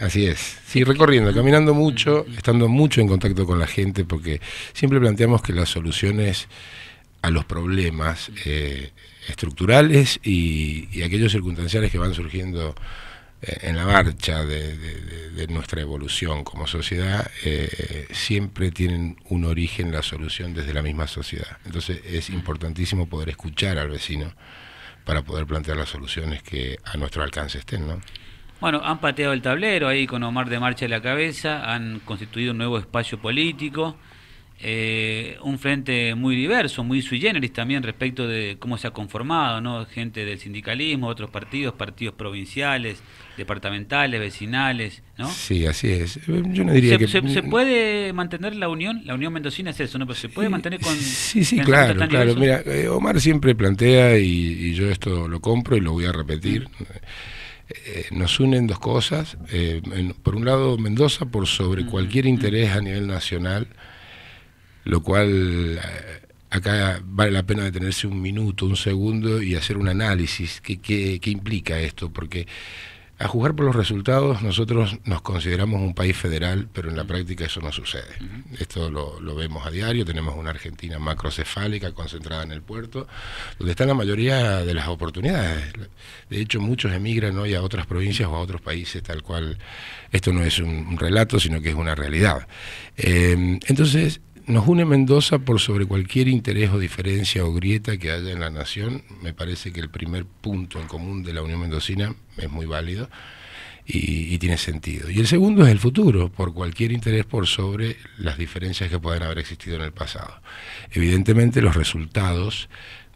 así es. Sí, recorriendo, caminando mucho, estando mucho en contacto con la gente, porque siempre planteamos que las soluciones a los problemas eh, estructurales y, aquellos circunstanciales que van surgiendo eh, en la marcha de, nuestra evolución como sociedad, eh, siempre tienen un origen, la solución desde la misma sociedad. Entonces es importantísimo poder escuchar al vecino para poder plantear las soluciones que a nuestro alcance estén. ¿no? Bueno, han pateado el tablero ahí con Omar de Marcha en la cabeza, han constituido un nuevo espacio político, eh, un frente muy diverso, muy sui generis también respecto de cómo se ha conformado, ¿no? Gente del sindicalismo, otros partidos, partidos provinciales, departamentales, vecinales, ¿no? Sí, así es. Yo no diría que... Se, mm, puede mantener la unión? La unión mendocina es eso, ¿no? Pero se puede mantener con... Sí, sí, claro, claro. Mira, eh, Omar siempre plantea, y, yo esto lo compro y lo voy a repetir... Mm. Eh, nos unen dos cosas. Eh, por un lado, Mendoza por sobre cualquier interés a nivel nacional, lo cual eh, acá vale la pena detenerse un minuto, un segundo y hacer un análisis. ¿Qué, qué, qué implica esto? Porque a juzgar por los resultados, nosotros nos consideramos un país federal, pero en la práctica eso no sucede. Esto lo, vemos a diario, tenemos una Argentina macrocefálica concentrada en el puerto, donde están la mayoría de las oportunidades. De hecho, muchos emigran hoy a otras provincias o a otros países, tal cual esto no es un, relato, sino que es una realidad. Eh, entonces, nos une Mendoza por sobre cualquier interés o diferencia o grieta que haya en la nación. Me parece que el primer punto en común de la Unión Mendocina es muy válido y, y tiene sentido. Y el segundo es el futuro, por cualquier interés por sobre las diferencias que puedan haber existido en el pasado. Evidentemente los resultados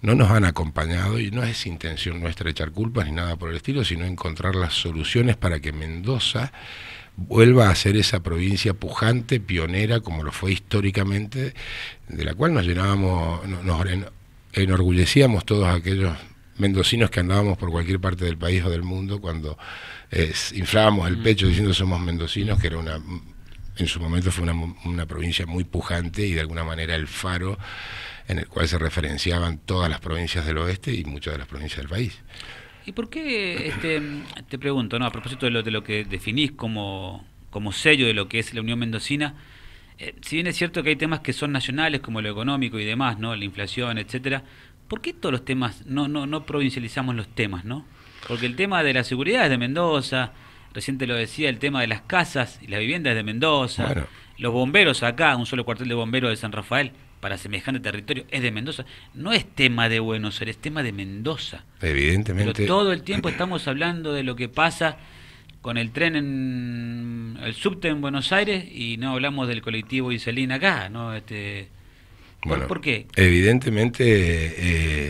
no nos han acompañado y no es intención nuestra echar culpas ni nada por el estilo, sino encontrar las soluciones para que Mendoza vuelva a ser esa provincia pujante, pionera, como lo fue históricamente, de la cual nos llenábamos, nos enorgullecíamos todos aquellos mendocinos que andábamos por cualquier parte del país o del mundo cuando eh, inflábamos el pecho diciendo somos mendocinos, que era una en su momento fue una, una, provincia muy pujante y de alguna manera el faro en el cual se referenciaban todas las provincias del oeste y muchas de las provincias del país. ¿Y por qué, este, te pregunto, no a propósito de lo, de lo que definís como, como sello de lo que es la Unión Mendocina, eh, si bien es cierto que hay temas que son nacionales, como lo económico y demás, ¿no? la inflación, etcétera, ¿por qué todos los temas, no, no, no provincializamos los temas, no? Porque el tema de la seguridad es de Mendoza, reciente lo decía, el tema de las casas y las viviendas es de Mendoza, los bomberos acá, un solo cuartel de bomberos de San Rafael, para semejante territorio es de Mendoza, no es tema de Buenos Aires, es tema de Mendoza. Evidentemente. todo el tiempo estamos hablando de lo que pasa con el tren en el subte en Buenos Aires y no hablamos del colectivo Iselín acá, ¿no? Este, bueno, ¿Por qué? Evidentemente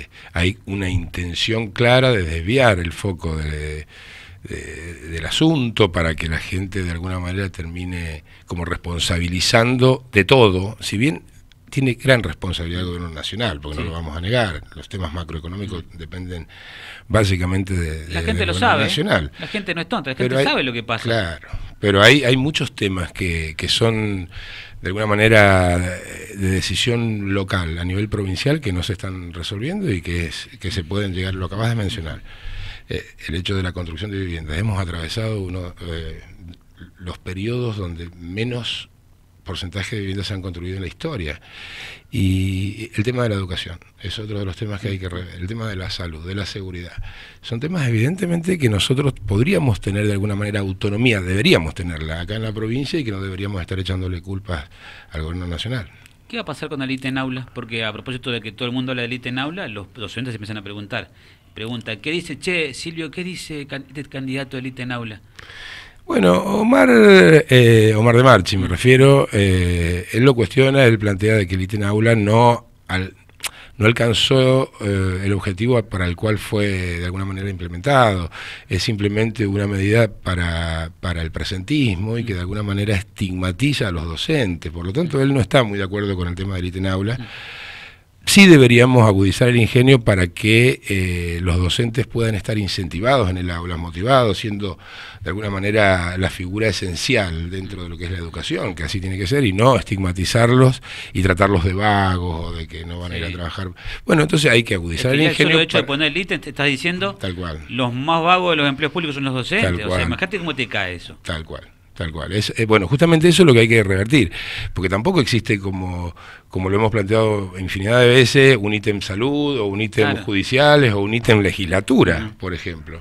eh, hay una intención clara de desviar el foco del asunto para que la gente de alguna manera termine como responsabilizando de todo. Si bien tiene gran responsabilidad el gobierno nacional, porque no lo vamos a negar. Los temas macroeconómicos dependen básicamente de, de la gente lo sabe, nacional. La gente no es tonta, la gente sabe lo que pasa. Claro, pero hay, hay muchos temas que, son de alguna manera de decisión local a nivel provincial que no se están resolviendo y que, es, que se pueden llegar, lo acabas de mencionar, eh, el hecho de la construcción de viviendas. Hemos atravesado uno, eh, los periodos donde menos porcentaje de viviendas se han construido en la historia. Y el tema de la educación es otro de los temas que hay que El tema de la salud, de la seguridad. Son temas evidentemente que nosotros podríamos tener de alguna manera autonomía, deberíamos tenerla acá en la provincia y que no deberíamos estar echándole culpas al gobierno nacional. ¿Qué va a pasar con la élite en aula? Porque a propósito de que todo el mundo habla de élite en aula los docentes empiezan a preguntar. Pregunta, ¿qué dice, che, Silvio, qué dice el este candidato de élite en aula? Bueno, Omar, eh, Omar de Marchi me refiero, eh, él lo cuestiona, él plantea de que Liten Aula no, no alcanzó eh, el objetivo para el cual fue de alguna manera implementado. Es simplemente una medida para, para el presentismo y que de alguna manera estigmatiza a los docentes. Por lo tanto, él no está muy de acuerdo con el tema del ítem aula. Sí deberíamos agudizar el ingenio para que eh, los docentes puedan estar incentivados en el aula, motivados, siendo de alguna manera la figura esencial dentro de lo que es la educación, que así tiene que ser, y no estigmatizarlos y tratarlos de vagos o de que no van a ir a trabajar. Bueno, entonces hay que agudizar el, ingenio. El hecho de poner el te estás diciendo, Tal cual. los más vagos de los empleos públicos son los docentes. O sea, imagínate cómo te cae eso. Tal cual. Tal cual. Es, eh, bueno, justamente eso es lo que hay que revertir, porque tampoco existe como, como lo hemos planteado infinidad de veces, un ítem salud o un ítem judiciales o un ítem legislatura, por ejemplo.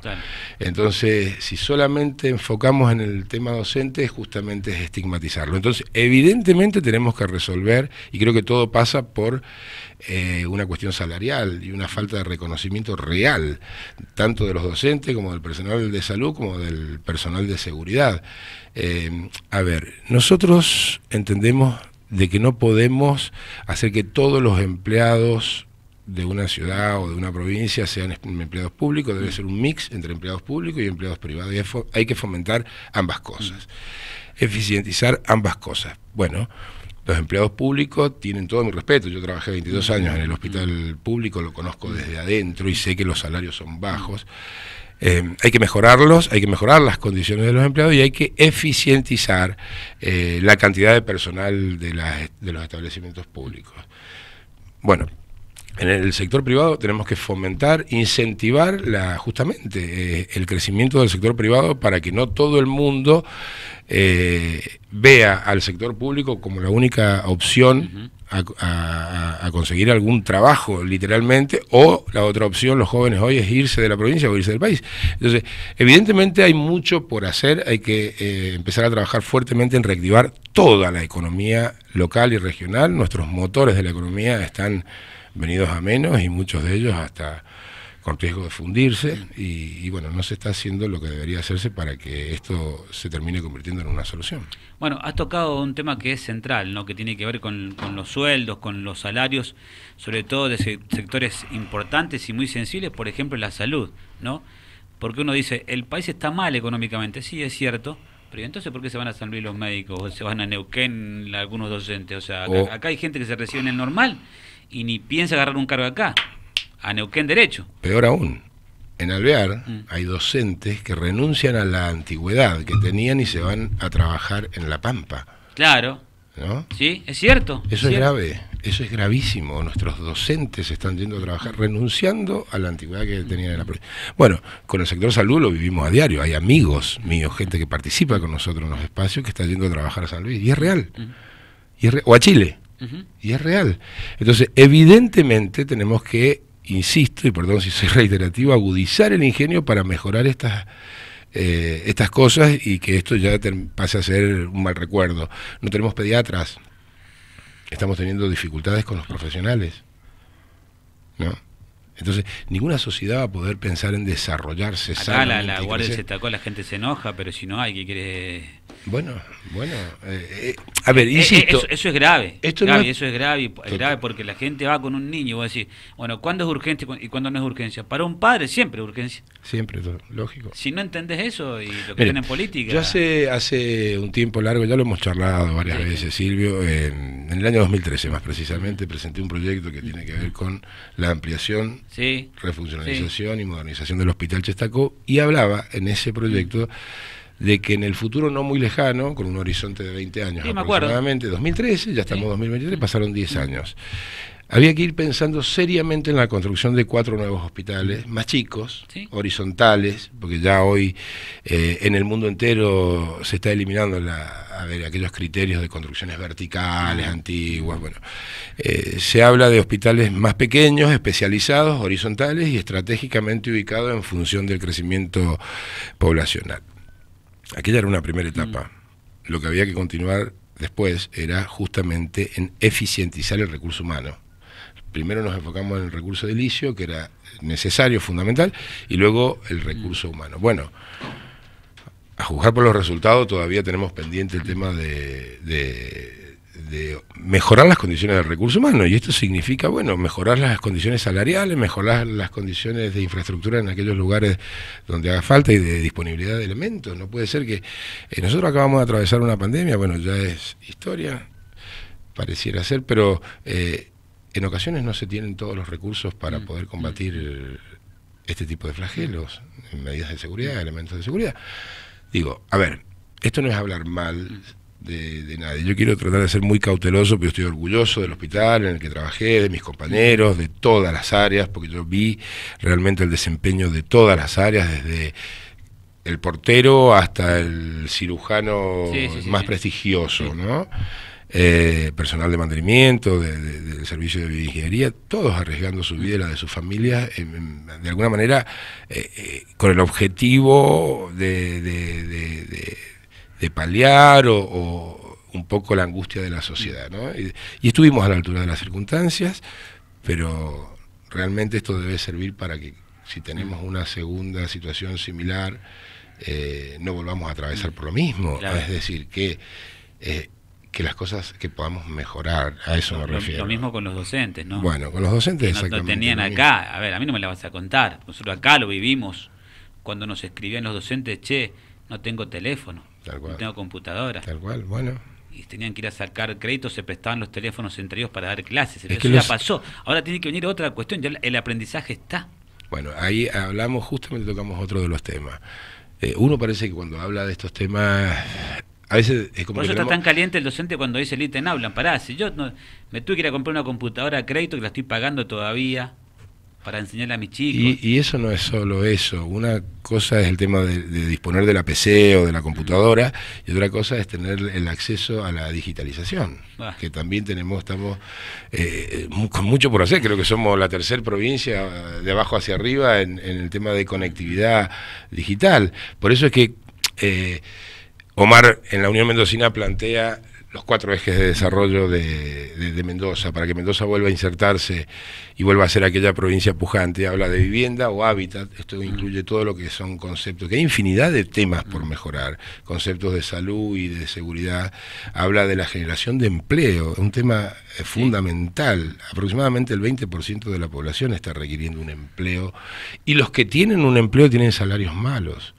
Entonces, si solamente enfocamos en el tema docente, justamente es estigmatizarlo. Entonces, evidentemente tenemos que resolver, y creo que todo pasa por eh, una cuestión salarial y una falta de reconocimiento real, tanto de los docentes como del personal de salud como del personal de seguridad. Eh, a ver, nosotros entendemos de que no podemos hacer que todos los empleados de una ciudad o de una provincia sean em, empleados públicos, debe ser un mix entre empleados públicos y empleados privados. hay que fomentar ambas cosas, mm. eficientizar ambas cosas. Bueno, los empleados públicos tienen todo mi respeto. Yo trabajé 22 años en el hospital público, lo conozco desde adentro y sé que los salarios son bajos. Eh, hay que mejorarlos, hay que mejorar las condiciones de los empleados y hay que eficientizar eh, la cantidad de personal de, de los establecimientos públicos. Bueno, en el sector privado tenemos que fomentar, incentivar la, justamente eh, el crecimiento del sector privado para que no todo el mundo eh, vea al sector público como la única opción a, conseguir algún trabajo, literalmente, o la otra opción, los jóvenes hoy, es irse de la provincia o irse del país. Entonces, evidentemente hay mucho por hacer, hay que eh, empezar a trabajar fuertemente en reactivar toda la economía local y regional, nuestros motores de la economía están venidos a menos y muchos de ellos hasta con riesgo de fundirse y, bueno, no se está haciendo lo que debería hacerse para que esto se termine convirtiendo en una solución. Bueno, has tocado un tema que es central, ¿no? que tiene que ver con, los sueldos, con los salarios, sobre todo de sectores importantes y muy sensibles, por ejemplo la salud, ¿no? Porque uno dice, el país está mal económicamente, sí es cierto, pero entonces, ¿por qué se van a San los médicos? ¿O se van a Neuquén algunos docentes? O sea, acá, acá hay gente que se recibe en el normal y ni piensa agarrar un cargo acá a Neuquén Derecho. Peor aún, en Alvear mm. hay docentes que renuncian a la antigüedad que tenían y se van a trabajar en La Pampa. Claro. ¿No? Sí, es cierto. Eso es, grave, eso es gravísimo. Nuestros docentes están yendo a trabajar renunciando a la antigüedad que tenían en la Bueno, con el sector salud lo vivimos a diario. Hay amigos míos, gente que participa con nosotros en los espacios que está yendo a trabajar a San Luis. Y es real. y o a Chile. Y es real. Entonces, evidentemente tenemos que insisto, y perdón si soy reiterativo, agudizar el ingenio para mejorar estas, eh, estas cosas y que esto ya pase a ser un mal recuerdo. No tenemos pediatras, estamos teniendo dificultades con los profesionales. ¿No? Entonces, ninguna sociedad va a poder pensar en desarrollarse Acá la, guardia se tacó, la gente se enoja, pero si no hay que quiere... Bueno, bueno, eh, eh, a ver, eh, insisto... Eso, es grave, eso es grave, porque la gente va con un niño y a decir bueno, ¿cuándo es urgente y cuándo no es urgencia? Para un padre siempre es urgencia. Siempre, lógico. Si no entendés eso y lo que tienen política... Yo hace, hace un tiempo largo, ya lo hemos charlado varias veces, Silvio, en, en el año 2013 más precisamente, presenté un proyecto que tiene que ver con la ampliación sí, refuncionalización y modernización del Hospital Chestacó, y hablaba en ese proyecto de que en el futuro no muy lejano, con un horizonte de 20 años aproximadamente, 2013, ya estamos en 2023, pasaron 10 años. Había que ir pensando seriamente en la construcción de cuatro nuevos hospitales, más chicos, horizontales, porque ya hoy eh, en el mundo entero se está eliminando la, a aquellos criterios de construcciones verticales, antiguas. Bueno, eh, se habla de hospitales más pequeños, especializados, horizontales y estratégicamente ubicados en función del crecimiento poblacional. Aquella era una primera etapa. Lo que había que continuar después era justamente en eficientizar el recurso humano primero nos enfocamos en el recurso licio, que era necesario, fundamental, y luego el recurso humano. Bueno, a juzgar por los resultados, todavía tenemos pendiente el tema de, mejorar las condiciones del recurso humano. Y esto significa, bueno, mejorar las condiciones salariales, mejorar las condiciones de infraestructura en aquellos lugares donde haga falta y de disponibilidad de elementos. No puede ser que eh, nosotros acabamos de atravesar una pandemia, bueno, ya es historia, pareciera ser, pero... Eh, en ocasiones no se tienen todos los recursos para mm, poder mm. combatir eh, este tipo de flagelos, medidas de seguridad, elementos de seguridad. Digo, a ver, esto no es hablar mal mm. de, nadie. Yo quiero tratar de ser muy cauteloso, pero estoy orgulloso del hospital en el que trabajé, de mis compañeros, de todas las áreas, porque yo vi realmente el desempeño de todas las áreas, desde el portero hasta el cirujano más prestigioso, ¿no? Eh, personal de mantenimiento, de, del servicio de vigilería, todos arriesgando su vida y la de sus familias, de alguna manera eh, eh, con el objetivo de, paliar o, un poco la angustia de la sociedad. Y, estuvimos a la altura de las circunstancias, pero realmente esto debe servir para que si tenemos una segunda situación similar, no volvamos a atravesar por lo mismo. Es decir, que que las cosas que podamos mejorar, a eso me refiero. Lo mismo con los docentes, ¿no? Bueno, con los docentes exactamente. No tenían acá, a ver, a mí no me la vas a contar, nosotros acá lo vivimos, cuando nos escribían los docentes, che, no tengo teléfono, no tengo computadora. Tal cual, bueno. Y tenían que ir a sacar créditos, se prestaban los teléfonos entre ellos para dar clases, eso ya pasó. Ahora tiene que venir otra cuestión, ya el aprendizaje está. Bueno, ahí hablamos, justamente tocamos otro de los temas. Eh, uno parece que cuando habla de estos temas a veces es como Por eso está tan caliente el docente cuando dice el ítem hablan. Pará, si yo me tuve que ir a comprar una computadora a crédito que la estoy pagando todavía para enseñarle a mis chicos. Y, eso no es solo eso. Una cosa es el tema de, disponer de la PC o de la computadora y otra cosa es tener el acceso a la digitalización, que también tenemos, estamos eh, eh, con mucho por hacer. Creo que somos la tercera provincia eh, de abajo hacia arriba en, el tema de conectividad digital. Por eso es que... Omar en la Unión Mendocina plantea los cuatro ejes de desarrollo de, Mendoza, para que Mendoza vuelva a insertarse y vuelva a ser aquella provincia pujante. Habla de vivienda o hábitat, esto incluye todo lo que son conceptos, que hay infinidad de temas por mejorar, conceptos de salud y de seguridad. Habla de la generación de empleo, un tema eh, fundamental. Aproximadamente el 20% de la población está requiriendo un empleo y los que tienen un empleo tienen salarios malos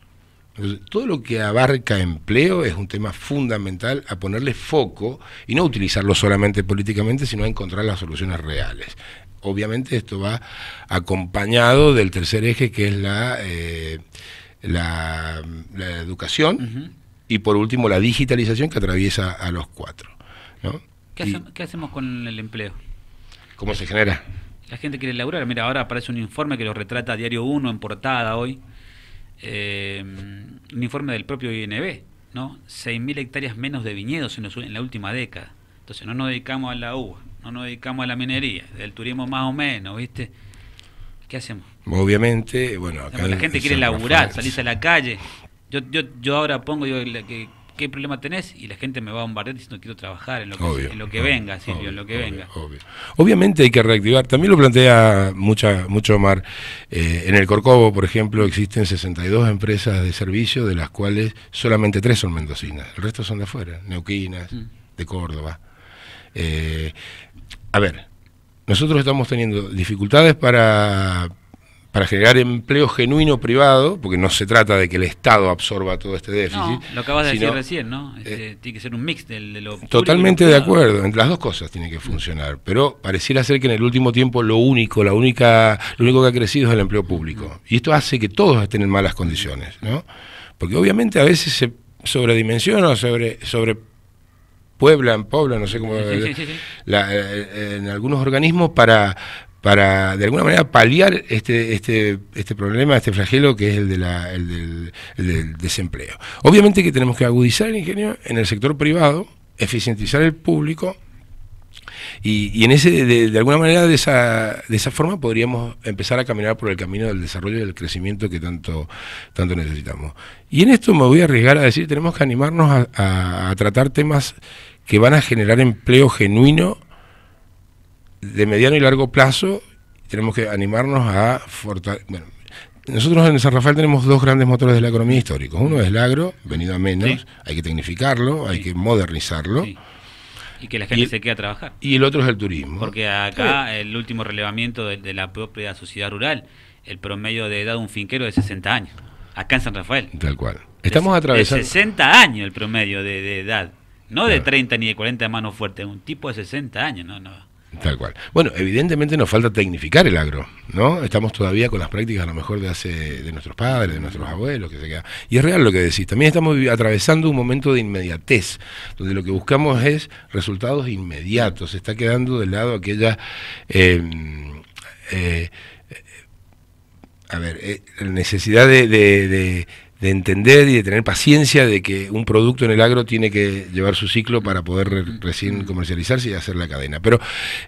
todo lo que abarca empleo es un tema fundamental a ponerle foco y no utilizarlo solamente políticamente, sino a encontrar las soluciones reales. Obviamente esto va acompañado del tercer eje que es la, eh, la, educación y por último la digitalización que atraviesa a los cuatro. ¿no? ¿Qué, hacemos con el empleo? ¿Cómo se genera? La gente quiere laburar. Mira, ahora aparece un informe que lo retrata Diario 1 en portada hoy eh, un informe del propio INB, ¿no? 6.000 hectáreas menos de viñedos en, la última década. Entonces no nos dedicamos a la uva, no nos dedicamos a la minería, del turismo más o menos, ¿viste? ¿Qué hacemos? Obviamente, bueno, la gente quiere laburar, salirse a la calle. Yo, yo, yo ahora pongo yo que ¿qué problema tenés? Y la gente me va a bombardear diciendo, quiero trabajar en lo que, venga, Silvio, en lo que venga. Obviamente hay que reactivar, también lo plantea mucha, mucho Omar, eh, en el Corcovo, por ejemplo, existen 62 empresas de servicio, de las cuales solamente tres son mendocinas, el resto son de afuera, neuquinas, mm. de Córdoba. Eh, a ver, nosotros estamos teniendo dificultades para para generar empleo genuino privado, porque no se trata de que el Estado absorba todo este déficit. lo acabas de decir recién, ¿no? Eh, este, tiene que ser un mix de, lo... Totalmente de acuerdo, entre las dos cosas tiene que funcionar, pero pareciera ser que en el último tiempo lo único, la única, lo único que ha crecido es el empleo público. Y esto hace que todos estén en malas condiciones, ¿no? Porque obviamente a veces se sobredimensiona sobre... sobre Puebla, en Puebla, no sé cómo. Sí, sí, eh, en algunos organismos para, para de alguna manera paliar este, este, este problema, este flagelo que es el, de del, desempleo. Obviamente que tenemos que agudizar el ingenio en el sector privado, eficientizar el público y, en ese, de, alguna manera, de esa, de esa forma podríamos empezar a caminar por el camino del desarrollo y del crecimiento que tanto, tanto necesitamos. Y en esto me voy a arriesgar a decir, tenemos que animarnos a tratar temas que van a generar empleo genuino de mediano y largo plazo tenemos que animarnos a fortalecer... Bueno, nosotros en San Rafael tenemos dos grandes motores de la economía histórica. Uno es el agro, venido a menos, hay que tecnificarlo, hay que modernizarlo. Y que la gente se quede a trabajar. Y el otro es el turismo. Porque acá el último relevamiento de, la propia sociedad rural, el promedio de edad de un finquero es de 60 años, acá en San Rafael. Tal cual. Estamos atravesando... De 60 años el promedio de, de edad, no de 30 ni de 40 de mano fuerte, un tipo de 60 años, no, no. Tal cual. Bueno, evidentemente nos falta tecnificar el agro, ¿no? Estamos todavía con las prácticas a lo mejor de hace de nuestros padres, de nuestros abuelos, que se queda. Y es real lo que decís. También estamos atravesando un momento de inmediatez, donde lo que buscamos es resultados inmediatos. Se está quedando de lado aquella em, eh, eh, a ver, eh, la necesidad de de entender y de tener paciencia de que un producto en el agro tiene que llevar su ciclo para poder recién comercializarse y hacer la cadena. Pero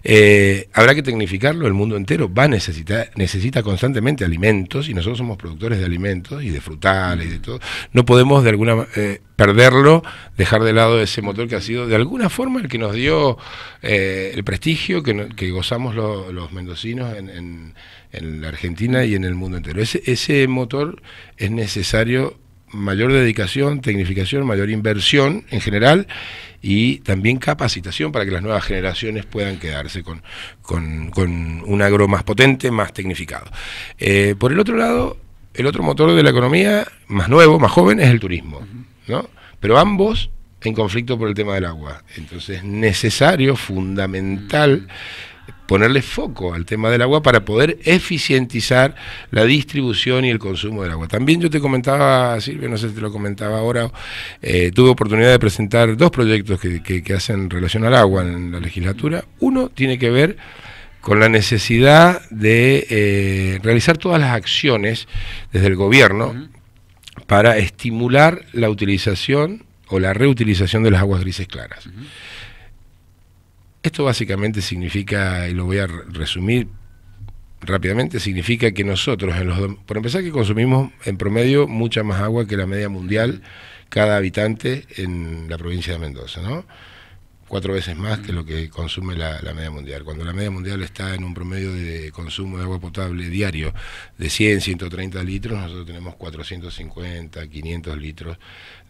eh, habrá que tecnificarlo, el mundo entero va a necesitar, necesita constantemente alimentos y nosotros somos productores de alimentos y de frutales y de todo. No podemos de alguna eh, perderlo, dejar de lado ese motor que ha sido de alguna forma el que nos dio eh, el prestigio que, gozamos los mendocinos en en la Argentina y en el mundo entero. Ese, ese motor es necesario mayor dedicación, tecnificación, mayor inversión en general y también capacitación para que las nuevas generaciones puedan quedarse con, un agro más potente, más tecnificado. Eh, por el otro lado, el otro motor de la economía más nuevo, más joven, es el turismo, ¿no? Pero ambos en conflicto por el tema del agua. Entonces es necesario, fundamental mm ponerle foco al tema del agua para poder eficientizar la distribución y el consumo del agua. También yo te comentaba, Silvia, no sé si te lo comentaba ahora, eh, tuve oportunidad de presentar dos proyectos que, hacen relación al agua en la legislatura. Uno tiene que ver con la necesidad de eh, realizar todas las acciones desde el gobierno para estimular la utilización o la reutilización de las aguas grises claras. Esto básicamente significa, y lo voy a resumir rápidamente, significa que nosotros, en los, por empezar, que consumimos en promedio mucha más agua que la media mundial cada habitante en la provincia de Mendoza, ¿no? Cuatro veces más que lo que consume la media mundial. Cuando la media mundial está en un promedio de consumo de agua potable diario de 100, 130 litros, nosotros tenemos 450, 500 litros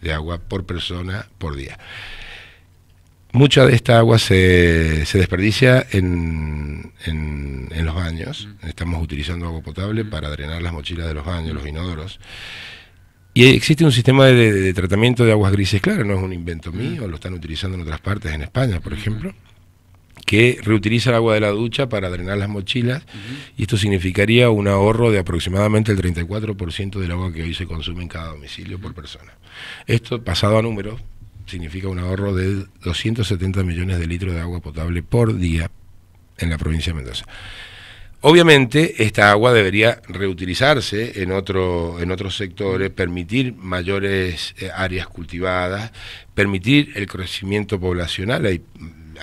de agua por persona por día mucha de esta agua se, se desperdicia en, los baños. Mm. Estamos utilizando agua potable mm. para drenar las mochilas de los baños, los inodoros. Y existe un sistema de, tratamiento de aguas grises, claro, no es un invento mm. mío, lo están utilizando en otras partes, en España, por ejemplo que reutiliza el agua de la ducha para drenar las mochilas y esto significaría un ahorro de aproximadamente el 34% del agua que hoy se consume en cada domicilio por persona. Esto pasado a números, significa un ahorro de 270 millones de litros de agua potable por día en la provincia de Mendoza. Obviamente, esta agua debería reutilizarse en, otro, en otros sectores, permitir mayores eh, áreas cultivadas, permitir el crecimiento poblacional.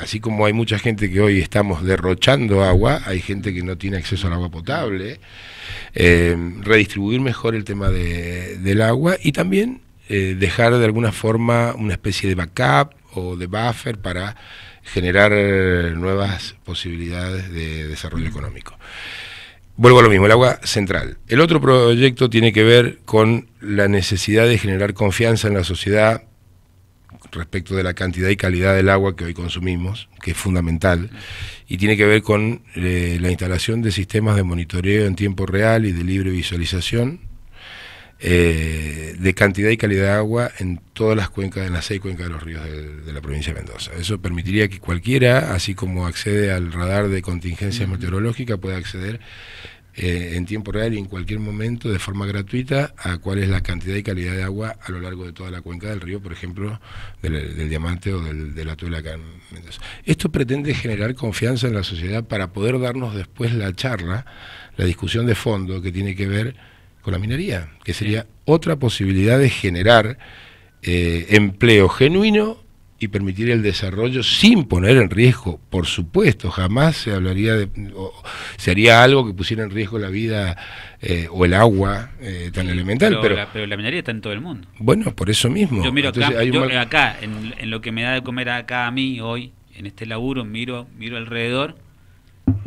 así como hay mucha gente que hoy estamos derrochando agua, hay gente que no tiene acceso al agua potable. Eh, redistribuir mejor el tema del agua y también eh, dejar de alguna forma una especie de backup o de buffer para generar nuevas posibilidades de desarrollo económico. Vuelvo a lo mismo, el agua central. El otro proyecto tiene que ver con la necesidad de generar confianza en la sociedad respecto de la cantidad y calidad del agua que hoy consumimos, que es fundamental, y tiene que ver con eh, la instalación de sistemas de monitoreo en tiempo real y de libre visualización eh, de cantidad y calidad de agua en todas las cuencas, en las seis cuencas de los ríos de, la provincia de Mendoza. Eso permitiría que cualquiera, así como accede al radar de contingencias meteorológica, meteorológicas, pueda acceder eh, en tiempo real y en cualquier momento de forma gratuita a cuál es la cantidad y calidad de agua a lo largo de toda la cuenca del río, por ejemplo, del, diamante o del, de la tula acá Mendoza. Esto pretende generar confianza en la sociedad para poder darnos después la charla, la discusión de fondo que tiene que ver con la minería, que sería otra posibilidad de generar eh, empleo genuino y permitir el desarrollo sin poner en riesgo, por supuesto, jamás se hablaría de, o se haría algo que pusiera en riesgo la vida eh, o el agua eh, tan elemental. Pero, pero, la, minería está en todo el mundo. Bueno, por eso mismo. Yo miro acá, acá en, lo que me da de comer acá a mí hoy, en este laburo, miro, miro alrededor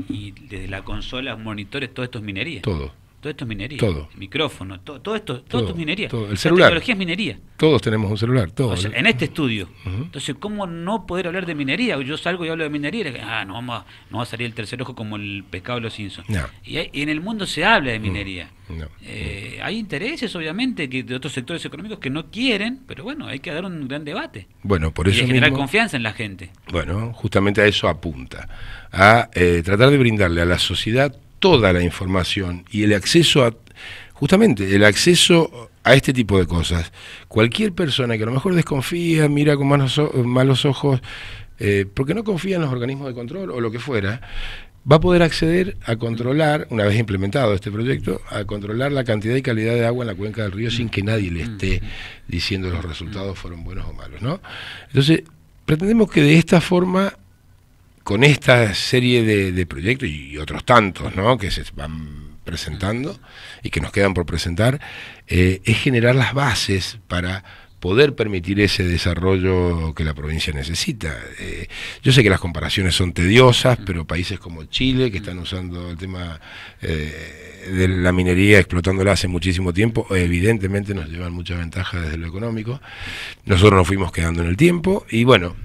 y desde la consola, monitores, todo esto es minería. Todo. Todo esto es minería. Todo. micrófono, todo, todo esto, todo, esto es minería. La tecnología es minería. Todos tenemos un celular, todos. en este estudio. Entonces, ¿cómo no poder hablar de minería? Yo salgo y hablo de minería ah, no, vamos no va a salir el tercer ojo como el pescado de los Simpsons. Y, en el mundo se habla de mm. minería. Eh, hay intereses, obviamente, que de otros sectores económicos que no quieren, pero bueno, hay que dar un gran debate. Bueno, por eso. Y generar confianza en la gente. Bueno, justamente a eso apunta. A eh, tratar de brindarle a la sociedad toda la información y el acceso a, justamente, el acceso a este tipo de cosas. Cualquier persona que a lo mejor desconfía, mira con malos, ojos, eh, porque no confía en los organismos de control o lo que fuera, va a poder acceder a controlar, una vez implementado este proyecto, a controlar la cantidad y calidad de agua en la cuenca del río sin que nadie le esté mm. diciendo los resultados mm. fueron buenos o malos. ¿no? Entonces, pretendemos que de esta forma con esta serie de, proyectos y otros tantos ¿no? que se van presentando y que nos quedan por presentar, eh, es generar las bases para poder permitir ese desarrollo que la provincia necesita. Eh, yo sé que las comparaciones son tediosas, pero países como Chile, que están usando el tema eh, de la minería, explotándola hace muchísimo tiempo, evidentemente nos llevan mucha ventaja desde lo económico. Nosotros nos fuimos quedando en el tiempo y bueno,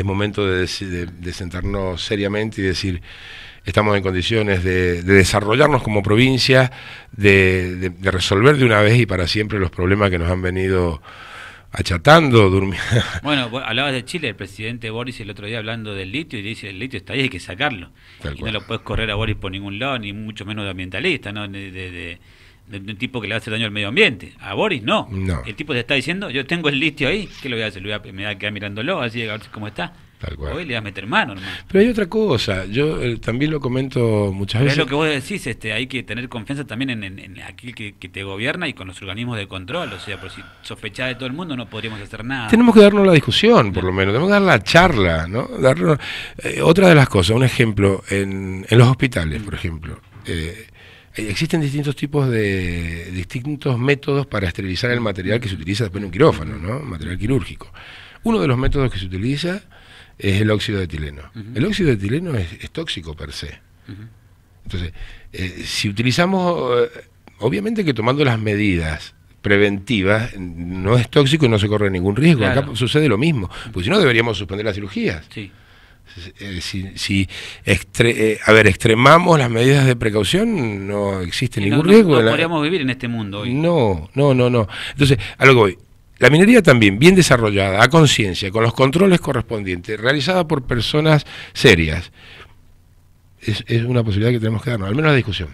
es momento de, sentarnos seriamente y decir, estamos en condiciones de, desarrollarnos como provincia, de, resolver de una vez y para siempre los problemas que nos han venido achatando, durmiendo. Bueno, hablabas de Chile, el presidente Boris el otro día hablando del litio y dice, el litio está ahí, hay que sacarlo. y no lo puedes correr a Boris por ningún lado, ni mucho menos de ambientalista, ¿no? de de un tipo que le hace daño al medio ambiente. A Boris no. El tipo te está diciendo, yo tengo el listio ahí, que lo voy a hacer? me voy a quedar mirándolo, así a ver cómo está. Tal cual. Hoy le vas a meter mano, Pero hay otra cosa, yo eh, también lo comento muchas veces. Es lo que vos decís, este, hay que tener confianza también en, aquel que, te gobierna y con los organismos de control. O sea, por si sospechás de todo el mundo no podríamos hacer nada. Tenemos que darnos la discusión, por lo menos, tenemos que dar la charla, ¿no? Darnos, eh, otra de las cosas, un ejemplo, en, en los hospitales, por ejemplo. Eh, eh, existen distintos tipos de distintos métodos para esterilizar el material que se utiliza después en un quirófano, ¿no? Material quirúrgico. Uno de los métodos que se utiliza es el óxido de etileno. El óxido de etileno es, tóxico per se. Entonces, eh, si utilizamos, eh, obviamente que tomando las medidas preventivas no es tóxico y no se corre ningún riesgo. Acá sucede lo mismo, pues si no deberíamos suspender las cirugías. Sí. Eh, si, si eh, a ver, extremamos las medidas de precaución, no existe ningún riesgo. No, podríamos vivir en este mundo hoy. No, no, no, no. Entonces, a lo que voy. La minería también, bien desarrollada, a conciencia, con los controles correspondientes, realizada por personas serias, es, una posibilidad que tenemos que darnos, al menos la discusión.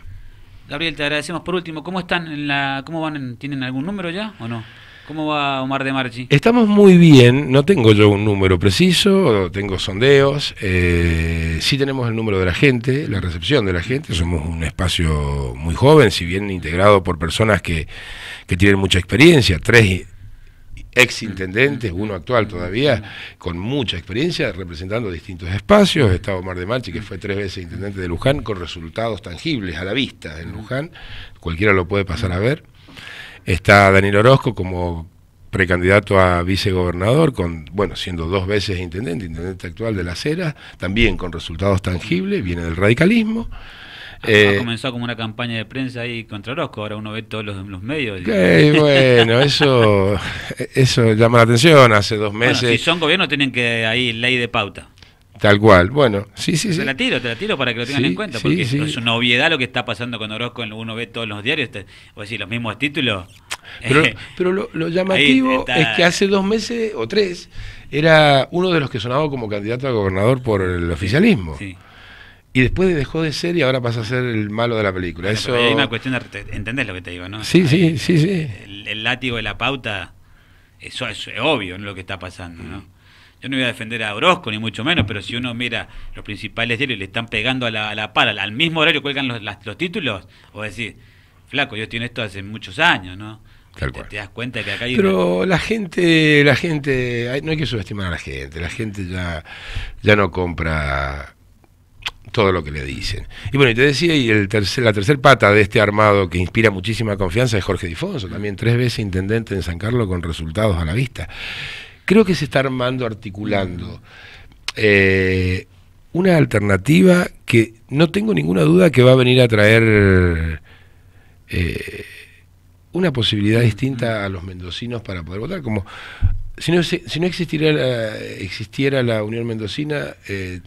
Gabriel, te agradecemos por último. ¿Cómo están? En la, ¿Cómo van? ¿Tienen algún número ya o no? ¿Cómo va Omar de Marchi? Estamos muy bien, no tengo yo un número preciso, tengo sondeos, eh, sí tenemos el número de la gente, la recepción de la gente, somos un espacio muy joven, si bien integrado por personas que, que tienen mucha experiencia, tres ex intendentes, uno actual todavía, con mucha experiencia, representando distintos espacios. Está Omar de Marchi, que fue tres veces intendente de Luján, con resultados tangibles a la vista en Luján. Cualquiera lo puede pasar a ver. Está Daniel Orozco como precandidato a vicegobernador, con, bueno, siendo dos veces intendente, intendente actual de la Sera, también con resultados tangibles, viene del radicalismo. Ah, eh, comenzó como una campaña de prensa ahí contra Orozco, ahora uno ve todos los, medios. Eh, bueno, eso, eso llama la atención hace dos meses. si son gobierno tienen que ahí ley de pauta. Tal cual, bueno, sí, sí, sí. Te la tiro, te la tiro para que lo tengan en cuenta, porque es una obviedad lo que está pasando con Orozco, uno ve todos los diarios, o decir, los mismos títulos. Pero, lo, llamativo es que hace dos meses o tres era uno de los que sonaba como candidato a gobernador por el oficialismo. Y después dejó de ser y ahora pasa a ser el malo de la película. Eso... Hay una cuestión de... ¿Entendés lo que te digo, no? Sí, sí, sí, sí. El, el látigo de la pauta, eso es obvio ¿no? lo que está pasando, ¿no? yo no voy a defender a Orozco, ni mucho menos, pero si uno mira los principales diarios y le están pegando a la, a al mismo horario cuelgan los, títulos, o decir, flaco, yo estoy esto hace muchos años, ¿no? Te, das cuenta que acá hay Pero la gente, la gente, no hay que subestimar a la gente, la gente ya, ya no compra todo lo que le dicen. Y bueno, y te decía, y el tercer, la tercer pata de este armado que inspira muchísima confianza es Jorge Difonso, también tres veces intendente en San Carlos con resultados a la vista creo que se está armando, articulando eh, una alternativa que no tengo ninguna duda que va a venir a traer eh, una posibilidad distinta a los mendocinos para poder votar. Como si no, eh, existiera, la, Unión Mendocina,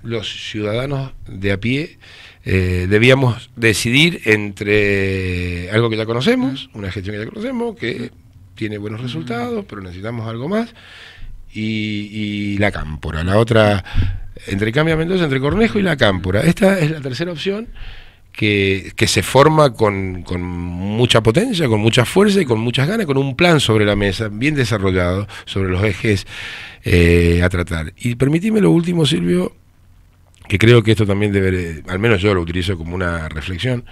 los ciudadanos de a pie debíamos decidir entre algo que ya conocemos, una gestión que ya conocemos, que tiene buenos resultados, pero necesitamos algo más, y, La Cámpora. La otra, entre Cambia Mendoza, entre Cornejo y La Cámpora. Esta es la tercera opción. Que, se forma con, mucha potencia, con mucha fuerza y con muchas ganas, con un plan sobre la mesa, bien desarrollado, sobre los ejes eh, a tratar. Y permitime lo último, Silvio, que creo que esto también debe, al menos yo lo utilizo como una reflexión.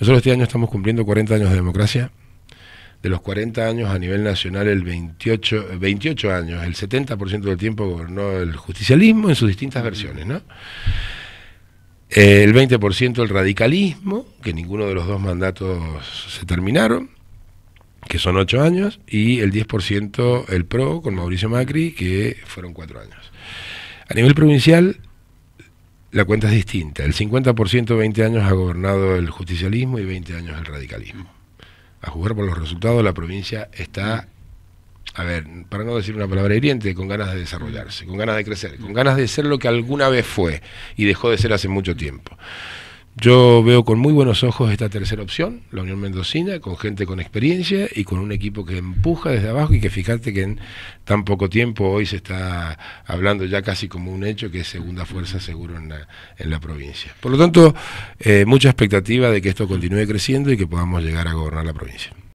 Nosotros este año estamos cumpliendo 40 años de democracia de los 40 años a nivel nacional, el 28, 28 años, el 70% del tiempo gobernó el justicialismo en sus distintas versiones, ¿no? Eh, el 20% el radicalismo, que ninguno de los dos mandatos se terminaron, que son 8 años, y el 10% el PRO con Mauricio Macri, que fueron 4 años. A nivel provincial, la cuenta es distinta. El 50% 20 años ha gobernado el justicialismo y 20 años el radicalismo a jugar por los resultados, la provincia está, a ver, para no decir una palabra hiriente, con ganas de desarrollarse, con ganas de crecer, con ganas de ser lo que alguna vez fue y dejó de ser hace mucho tiempo. Yo veo con muy buenos ojos esta tercera opción, la Unión Mendocina, con gente con experiencia y con un equipo que empuja desde abajo y que fíjate que en tan poco tiempo hoy se está hablando ya casi como un hecho que es segunda fuerza seguro en la, provincia. Por lo tanto, eh, mucha expectativa de que esto continúe creciendo y que podamos llegar a gobernar la provincia.